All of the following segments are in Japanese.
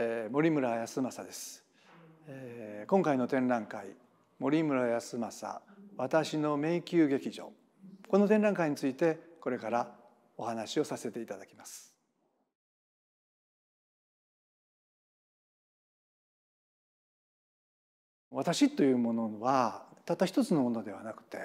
えー、森村康政です、えー、今回の展覧会森村康政私の迷宮劇場この展覧会についてこれからお話をさせていただきます私というものはたった一つのものではなくて、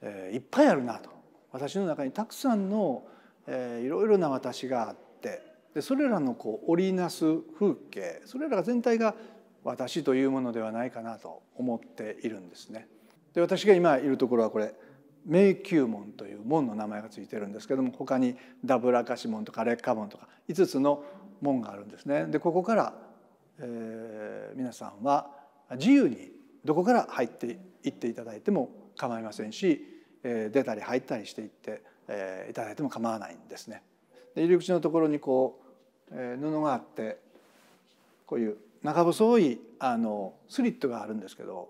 えー、いっぱいあるなと私の中にたくさんの、えー、いろいろな私があってでそれらのこう織りなす風景それら全体が私というものではないかなと思っているんですね。で私が今いるところはこれ迷宮門という門の名前がついてるんですけども他にダブラカシ門とか劣化門とか5つの門があるんですね。でここから、えー、皆さんは自由にどこから入っていっていただいても構いませんし、えー、出たり入ったりしていって、えー、いただいても構わないんですね。入り口のところにこう、えー、布があってこういう中細いあのスリットがあるんですけど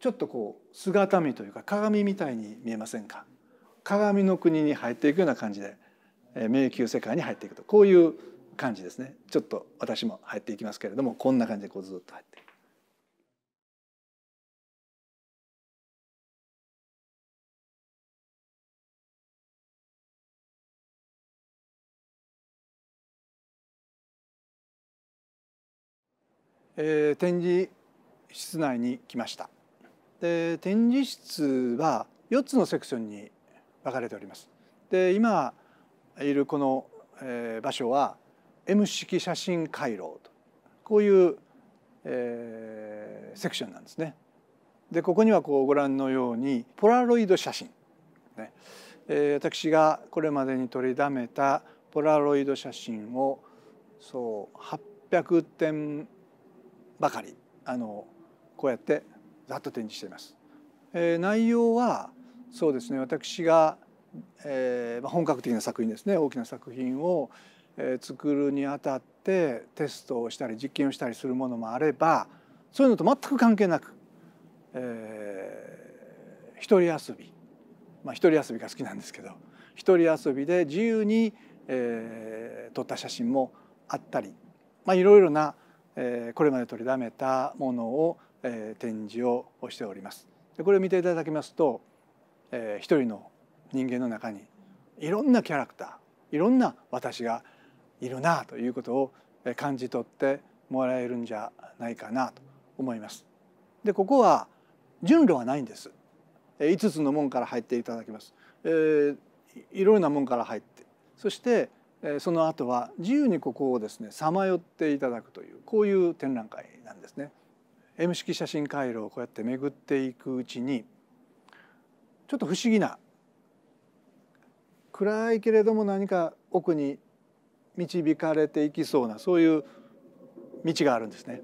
ちょっとこう姿見というか鏡みたいに見えませんか鏡の国に入っていくような感じで、えー、迷宮世界に入っていくとこういう感じですねちょっと私も入っていきますけれどもこんな感じでこうずっと入っていく。えー、展示室内に来ましたで展示室は4つのセクションに分かれておりますで今いるこの、えー、場所は M 式写真回廊とこういう、えー、セクションなんですねでここにはこうご覧のようにポラロイド写真、ねえー、私がこれまでに取りだめたポラロイド写真をそう800点ばかりあのこうやってざっと展示しています。えー、内容はそうですね私が、えー、本格的な作品ですね大きな作品を、えー、作るにあたってテストをしたり実験をしたりするものもあればそういうのと全く関係なく、えー、一人遊びまあ一人遊びが好きなんですけど一人遊びで自由に、えー、撮った写真もあったり、まあ、いろいろなこれまで取りだめたものを展示をしております。これを見ていただきますと一人の人間の中にいろんなキャラクターいろんな私がいるなということを感じ取ってもらえるんじゃないかなと思います。でここは順路はないんです。5つの門から入っていただきます。えー、いろいろな門から入ってそしてその後は自由にここをですねさまよっていただくというこういう展覧会なんですね。M 式写真回路をこうやって巡っていくうちにちょっと不思議な暗いけれども何か奥に導かれていきそうなそういう道があるんですね。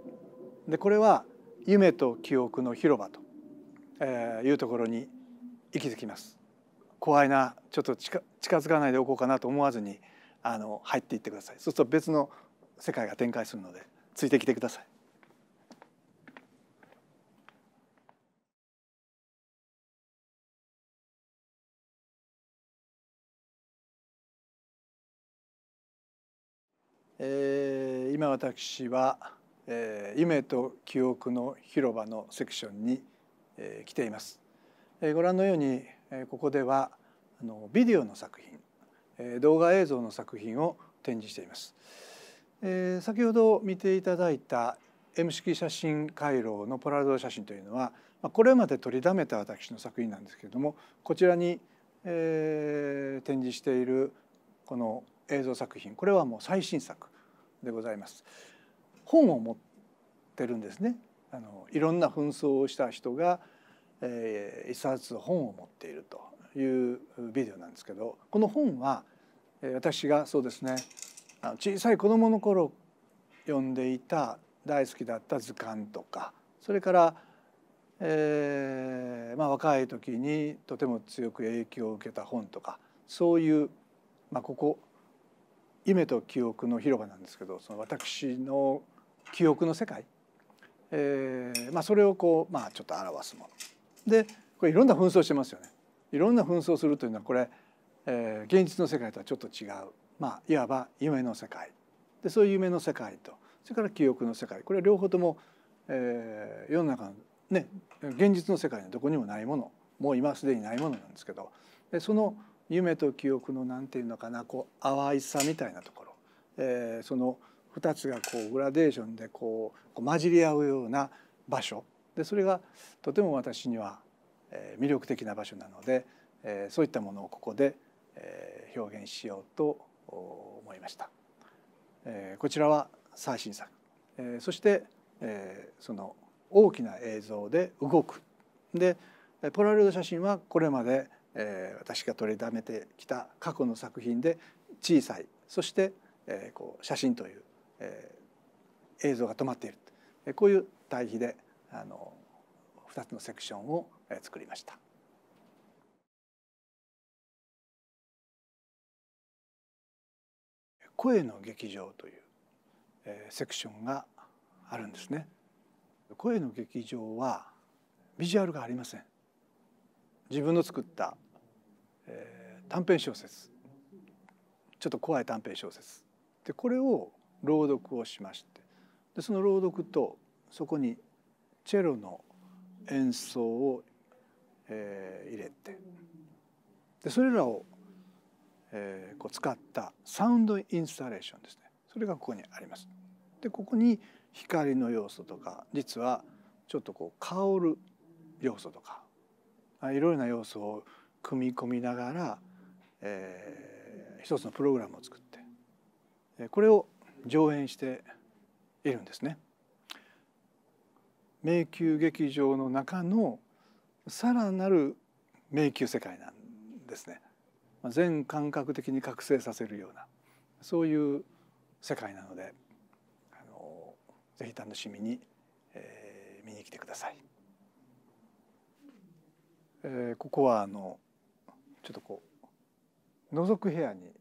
でこれは夢と記憶の広場と、えいうところに行き着きます。怖いなちょっと近づかないでおこうかなと思わずにあの入っていってくださいそうすると別の世界が展開するのでついてきてください。えー、今私は、えー、夢と記憶の広場のセクションに、えー、来ています、えー、ご覧のように、えー、ここではあのビデオの作品動画映像の作品を展示しています。えー、先ほど見ていただいた M 式写真回廊のポラロド写真というのはこれまで取りだめた私の作品なんですけれどもこちらに、えー、展示しているこの映像作品これはもう最新作でございます。本を持ってるんですねあのいろんな紛争をした人が、えー、一冊本を持っているというビデオなんですけどこの本は「私がそうですね小さい子どもの頃読んでいた大好きだった図鑑とかそれから、えーまあ、若い時にとても強く影響を受けた本とかそういう、まあ、ここ夢と記憶の広場なんですけどその私の記憶の世界、えーまあ、それをこう、まあ、ちょっと表すもの。でこれいろんな紛争してますよね。いろんな紛争するというのはこれえー、現実の世界とはちょっと違う、まあ、いわば夢の世界でそういう夢の世界とそれから記憶の世界これは両方とも、えー、世の中のね現実の世界のどこにもないものもう今すでにないものなんですけどでその夢と記憶の何て言うのかなこう淡いさみたいなところ、えー、その2つがこうグラデーションでこう混じり合うような場所でそれがとても私には魅力的な場所なので、えー、そういったものをここでえ表現しようと思いました。えー、こちらは最新作、えそして、えその大きな映像で動くでポラロイド写真はこれまで、え私が撮りだめてきた過去の作品で小さいそして、えこう写真という、え映像が止まっているこういう対比であの2つのセクションを作りました。声の劇場という、えー、セクションがあるんですね声の劇場はビジュアルがありません自分の作った、えー、短編小説ちょっと怖い短編小説でこれを朗読をしましてでその朗読とそこにチェロの演奏を、えー、入れてでそれらをえー、こう使ったサウンドインスタレーションですねそれがここにあります。でここに光の要素とか実はちょっとこう香る要素とかいろいろな要素を組み込みながら、えー、一つのプログラムを作ってこれを上演しているんですね。迷宮劇場の中のさらなる迷宮世界なんですね。全感覚的に覚醒させるようなそういう世界なのであのぜひ楽しみに、えー、見に来てください。えー、ここはあのちょっとこう覗く部屋に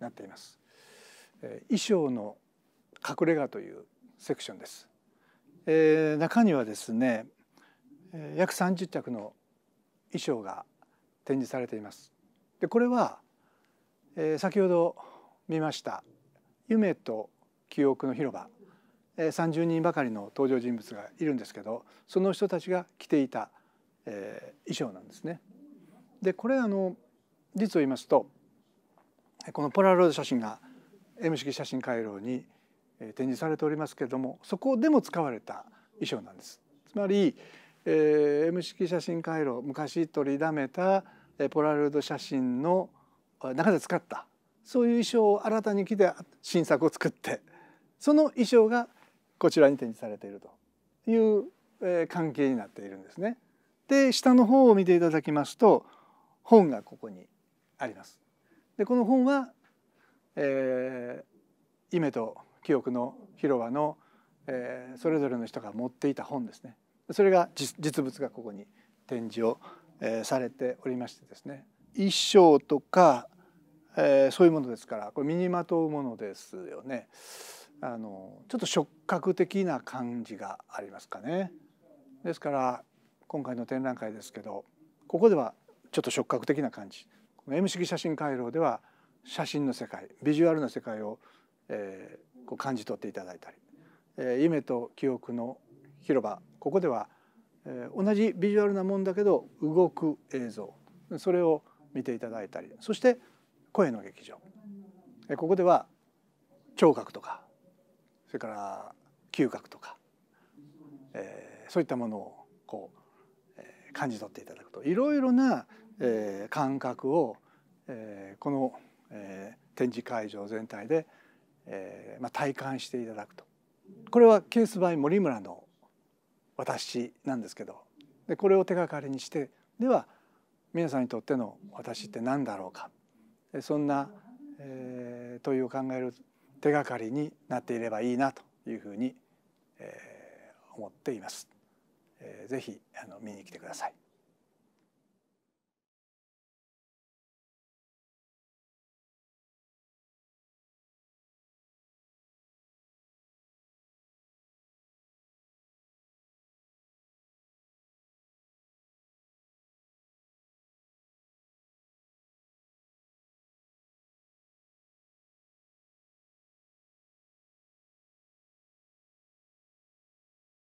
なっています。えー、衣装の隠れ家というセクションです。えー、中にはですね、えー、約30着の衣装が展示されています。でこれは、えー、先ほど見ました「夢と記憶の広場」えー、30人ばかりの登場人物がいるんですけどその人たちが着ていた、えー、衣装なんですね。でこれあの実を言いますとこのポラロイド写真が M 式写真回廊に展示されておりますけれどもそこでも使われた衣装なんです。つまり、えー、M 式写真回廊昔取りだめた、ポラロイド写真の中で使ったそういう衣装を新たに着て新作を作ってその衣装がこちらに展示されているという関係になっているんですね。で下の方を見ていただきますと本がここにあります。でこの本は、えー、夢と記憶の広場の、えー、それぞれの人が持っていた本ですね。それが実物がここに展示をえー、されておりましてですね一生とか、えー、そういうものですからこれ身にまとうものですよねあのちょっと触覚的な感じがありますかねですから今回の展覧会ですけどここではちょっと触覚的な感じ M 式写真回廊では写真の世界ビジュアルの世界を、えー、こう感じ取っていただいたり、えー、夢と記憶の広場ここでは同じビジュアルなもんだけど動く映像それを見ていただいたりそして声の劇場ここでは聴覚とかそれから嗅覚とか、えー、そういったものをこう、えー、感じ取っていただくといろいろな、えー、感覚を、えー、この、えー、展示会場全体で、えーまあ、体感していただくとこれはケースバイ森村の私なんですけどでこれを手がかりにしてでは皆さんにとっての私って何だろうかそんな、えー、問いを考える手がかりになっていればいいなというふうに、えー、思っています。えー、ぜひあの見に来てください。